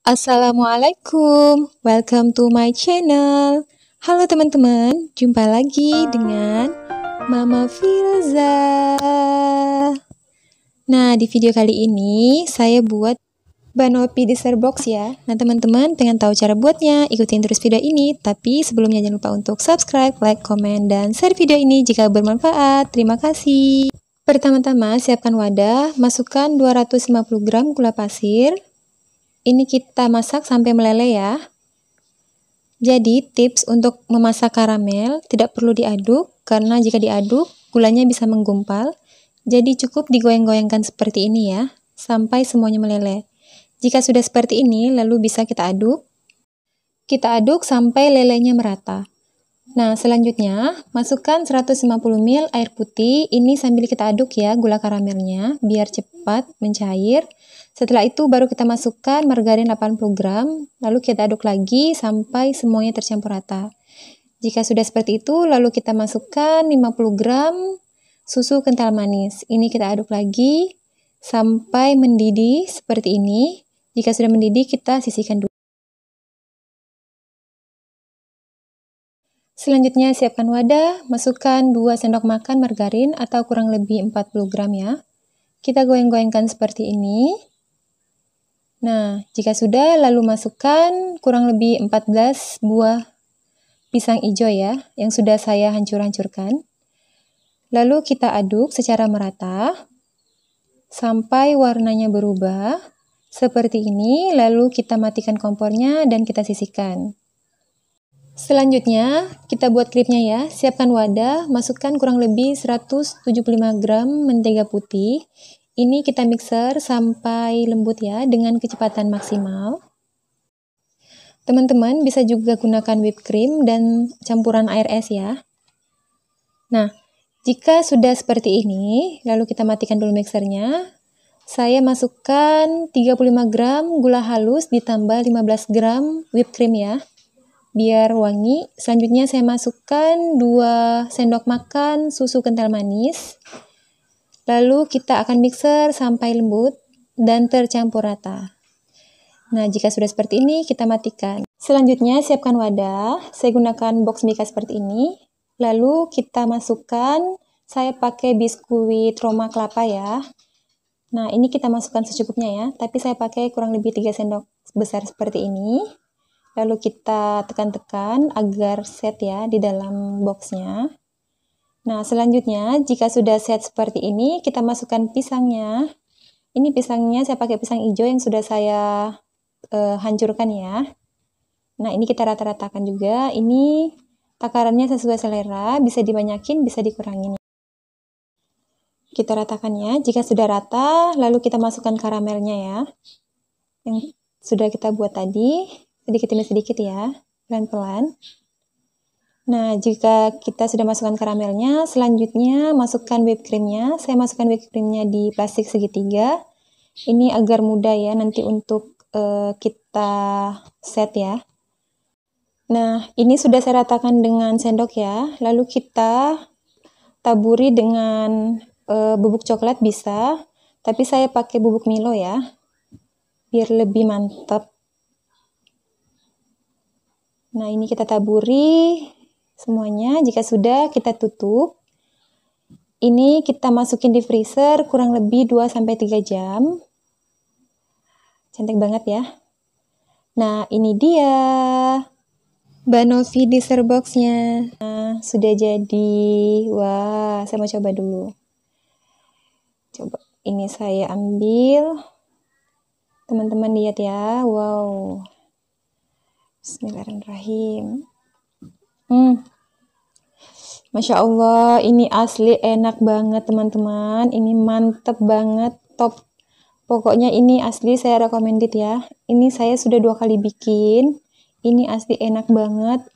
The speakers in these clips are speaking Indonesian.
Assalamualaikum, welcome to my channel. Halo teman-teman, jumpa lagi ah. dengan Mama Filza. Nah, di video kali ini saya buat banopi dessert box ya. Nah, teman-teman pengen tahu cara buatnya, ikutin terus video ini. Tapi sebelumnya jangan lupa untuk subscribe, like, komen, dan share video ini jika bermanfaat. Terima kasih. Pertama-tama, siapkan wadah, masukkan 250 gram gula pasir, ini kita masak sampai meleleh ya. Jadi tips untuk memasak karamel tidak perlu diaduk karena jika diaduk gulanya bisa menggumpal. Jadi cukup digoyang-goyangkan seperti ini ya sampai semuanya meleleh. Jika sudah seperti ini lalu bisa kita aduk. Kita aduk sampai lelenya merata. Nah, selanjutnya masukkan 150 ml air putih. Ini sambil kita aduk ya gula karamelnya biar cepat mencair. Setelah itu baru kita masukkan margarin 80 gram, lalu kita aduk lagi sampai semuanya tercampur rata. Jika sudah seperti itu, lalu kita masukkan 50 gram susu kental manis. Ini kita aduk lagi sampai mendidih seperti ini. Jika sudah mendidih, kita sisihkan dulu. Selanjutnya siapkan wadah, masukkan 2 sendok makan margarin atau kurang lebih 40 gram ya. Kita goyang-goyangkan seperti ini. Nah, jika sudah lalu masukkan kurang lebih 14 buah pisang hijau ya, yang sudah saya hancur-hancurkan. Lalu kita aduk secara merata sampai warnanya berubah. Seperti ini, lalu kita matikan kompornya dan kita sisihkan. Selanjutnya, kita buat klipnya ya. Siapkan wadah, masukkan kurang lebih 175 gram mentega putih. Ini kita mixer sampai lembut ya dengan kecepatan maksimal. Teman-teman bisa juga gunakan whipped cream dan campuran air es ya. Nah, jika sudah seperti ini, lalu kita matikan dulu mixernya. Saya masukkan 35 gram gula halus ditambah 15 gram whipped cream ya biar wangi. Selanjutnya saya masukkan 2 sendok makan susu kental manis. Lalu kita akan mixer sampai lembut dan tercampur rata. Nah, jika sudah seperti ini, kita matikan. Selanjutnya, siapkan wadah. Saya gunakan box mika seperti ini. Lalu kita masukkan, saya pakai biskuit roma kelapa ya. Nah, ini kita masukkan secukupnya ya, tapi saya pakai kurang lebih 3 sendok besar seperti ini lalu kita tekan-tekan agar set ya di dalam boxnya nah selanjutnya jika sudah set seperti ini kita masukkan pisangnya ini pisangnya saya pakai pisang hijau yang sudah saya uh, hancurkan ya nah ini kita rata-ratakan juga ini takarannya sesuai selera bisa dibanyakin bisa dikurangin kita ratakan ya jika sudah rata lalu kita masukkan karamelnya ya yang sudah kita buat tadi sedikit demi sedikit ya, pelan-pelan. Nah, jika kita sudah masukkan karamelnya, selanjutnya masukkan whipped creamnya. Saya masukkan whipped creamnya di plastik segitiga. Ini agar mudah ya nanti untuk uh, kita set ya. Nah, ini sudah saya ratakan dengan sendok ya. Lalu kita taburi dengan uh, bubuk coklat bisa, tapi saya pakai bubuk Milo ya, biar lebih mantap. Nah, ini kita taburi semuanya. Jika sudah, kita tutup. Ini kita masukin di freezer kurang lebih 2-3 jam. Cantik banget ya. Nah, ini dia Banovi dessert boxnya. Nah, sudah jadi. Wah, saya mau coba dulu. Coba ini saya ambil. Teman-teman lihat ya. Wow. Bismillahirrahmanirrahim. Hmm. Masya Allah, ini asli enak banget teman-teman. Ini mantep banget, top. Pokoknya ini asli saya recommended ya. Ini saya sudah dua kali bikin. Ini asli enak banget.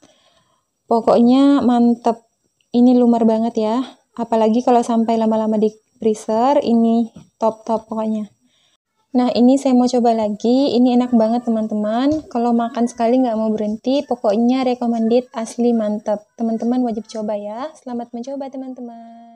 Pokoknya mantep. Ini lumer banget ya. Apalagi kalau sampai lama-lama di freezer, ini top-top pokoknya. Nah, ini saya mau coba lagi. Ini enak banget, teman-teman. Kalau makan sekali nggak mau berhenti, pokoknya recommended asli mantap. Teman-teman wajib coba ya. Selamat mencoba, teman-teman.